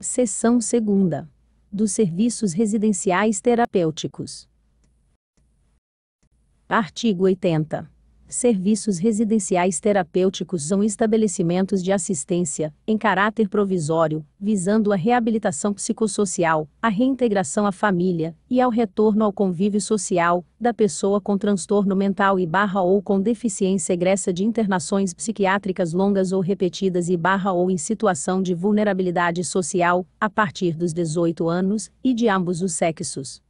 Seção 2 dos serviços residenciais terapêuticos. Artigo 80 serviços residenciais terapêuticos são estabelecimentos de assistência, em caráter provisório, visando a reabilitação psicossocial, a reintegração à família e ao retorno ao convívio social da pessoa com transtorno mental e barra ou com deficiência egressa de internações psiquiátricas longas ou repetidas e barra ou em situação de vulnerabilidade social, a partir dos 18 anos, e de ambos os sexos.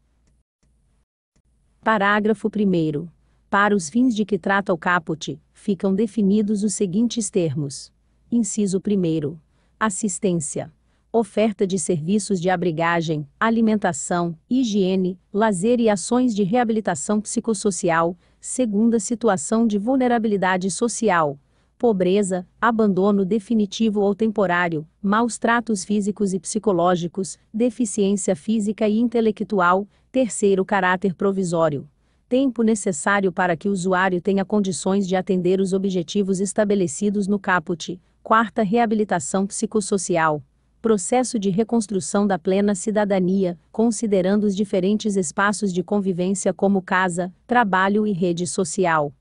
Parágrafo 1 para os fins de que trata o caput, ficam definidos os seguintes termos: Inciso 1. Assistência. Oferta de serviços de abrigagem, alimentação, higiene, lazer e ações de reabilitação psicossocial, segunda situação de vulnerabilidade social, pobreza, abandono definitivo ou temporário, maus tratos físicos e psicológicos, deficiência física e intelectual, terceiro caráter provisório tempo necessário para que o usuário tenha condições de atender os objetivos estabelecidos no caput, quarta reabilitação psicossocial, processo de reconstrução da plena cidadania, considerando os diferentes espaços de convivência como casa, trabalho e rede social.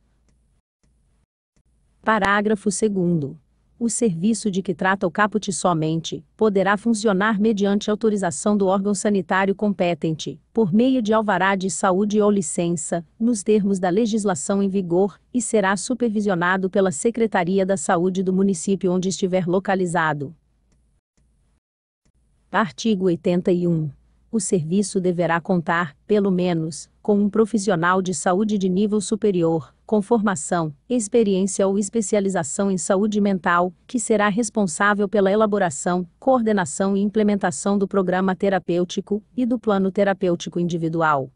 Parágrafo 2 o serviço de que trata o caput somente poderá funcionar mediante autorização do órgão sanitário competente, por meio de alvará de saúde ou licença, nos termos da legislação em vigor, e será supervisionado pela Secretaria da Saúde do município onde estiver localizado. Artigo 81 o serviço deverá contar, pelo menos, com um profissional de saúde de nível superior, com formação, experiência ou especialização em saúde mental, que será responsável pela elaboração, coordenação e implementação do programa terapêutico e do plano terapêutico individual.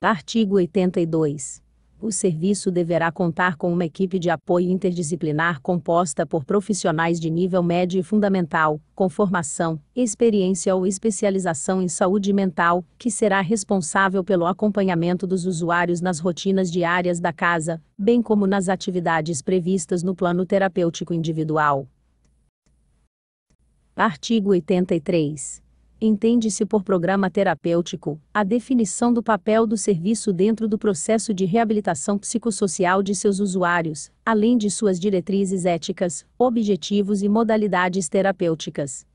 Artigo 82 o serviço deverá contar com uma equipe de apoio interdisciplinar composta por profissionais de nível médio e fundamental, com formação, experiência ou especialização em saúde mental, que será responsável pelo acompanhamento dos usuários nas rotinas diárias da casa, bem como nas atividades previstas no plano terapêutico individual. Artigo 83. Entende-se por programa terapêutico a definição do papel do serviço dentro do processo de reabilitação psicossocial de seus usuários, além de suas diretrizes éticas, objetivos e modalidades terapêuticas.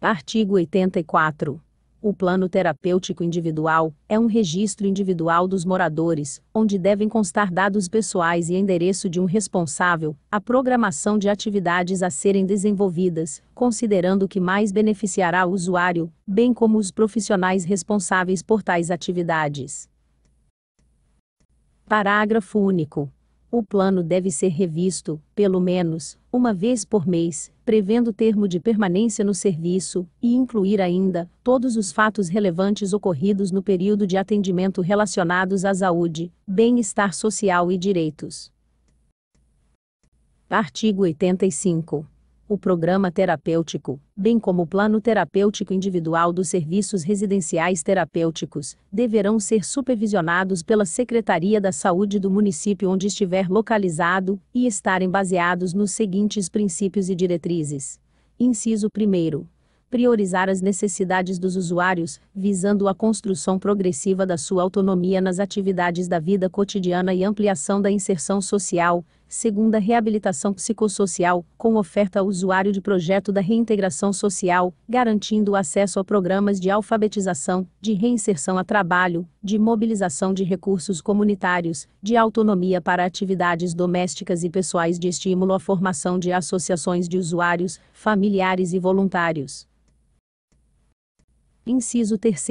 Artigo 84. O plano terapêutico individual é um registro individual dos moradores, onde devem constar dados pessoais e endereço de um responsável, a programação de atividades a serem desenvolvidas, considerando o que mais beneficiará o usuário, bem como os profissionais responsáveis por tais atividades. Parágrafo único. O plano deve ser revisto, pelo menos, uma vez por mês, prevendo termo de permanência no serviço, e incluir ainda todos os fatos relevantes ocorridos no período de atendimento relacionados à saúde, bem-estar social e direitos. Artigo 85 o programa terapêutico, bem como o plano terapêutico individual dos serviços residenciais terapêuticos, deverão ser supervisionados pela Secretaria da Saúde do município onde estiver localizado e estarem baseados nos seguintes princípios e diretrizes. Inciso 1 priorizar as necessidades dos usuários, visando a construção progressiva da sua autonomia nas atividades da vida cotidiana e ampliação da inserção social, segunda reabilitação psicossocial, com oferta ao usuário de projeto da reintegração social, garantindo o acesso a programas de alfabetização, de reinserção a trabalho, de mobilização de recursos comunitários, de autonomia para atividades domésticas e pessoais de estímulo à formação de associações de usuários, familiares e voluntários. Inciso 3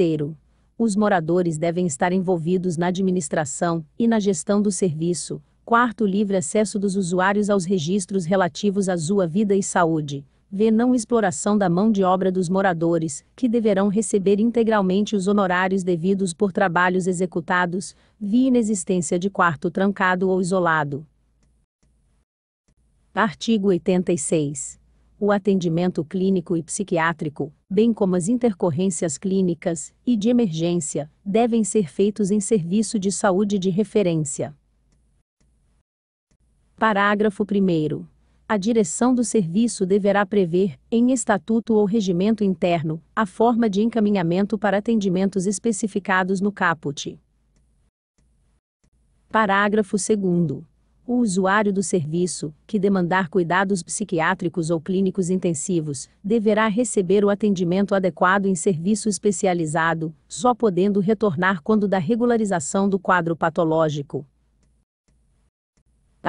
os moradores devem estar envolvidos na administração e na gestão do serviço, Quarto, livre acesso dos usuários aos registros relativos à sua vida e saúde. V. Não exploração da mão de obra dos moradores, que deverão receber integralmente os honorários devidos por trabalhos executados, vi inexistência de quarto trancado ou isolado. Artigo 86. O atendimento clínico e psiquiátrico, bem como as intercorrências clínicas e de emergência, devem ser feitos em serviço de saúde de referência. Parágrafo 1. A direção do serviço deverá prever, em estatuto ou regimento interno, a forma de encaminhamento para atendimentos especificados no caput. Parágrafo 2. O usuário do serviço, que demandar cuidados psiquiátricos ou clínicos intensivos, deverá receber o atendimento adequado em serviço especializado, só podendo retornar quando da regularização do quadro patológico,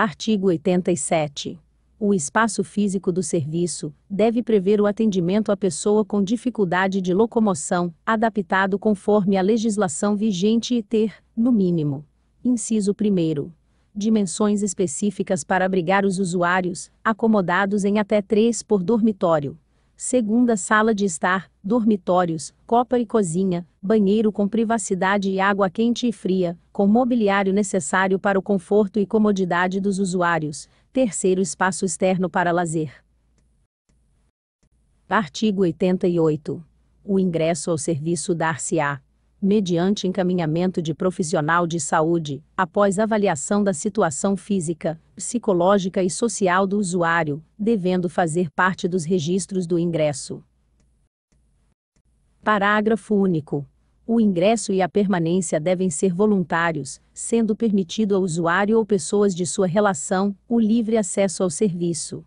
Artigo 87. O espaço físico do serviço deve prever o atendimento à pessoa com dificuldade de locomoção, adaptado conforme a legislação vigente e ter, no mínimo, inciso 1 dimensões específicas para abrigar os usuários, acomodados em até 3 por dormitório segunda sala de estar, dormitórios, copa e cozinha, banheiro com privacidade e água quente e fria, com mobiliário necessário para o conforto e comodidade dos usuários, terceiro espaço externo para lazer. Artigo 88. O ingresso ao serviço dar-se-á mediante encaminhamento de profissional de saúde, após avaliação da situação física, psicológica e social do usuário, devendo fazer parte dos registros do ingresso. Parágrafo único. O ingresso e a permanência devem ser voluntários, sendo permitido ao usuário ou pessoas de sua relação o livre acesso ao serviço.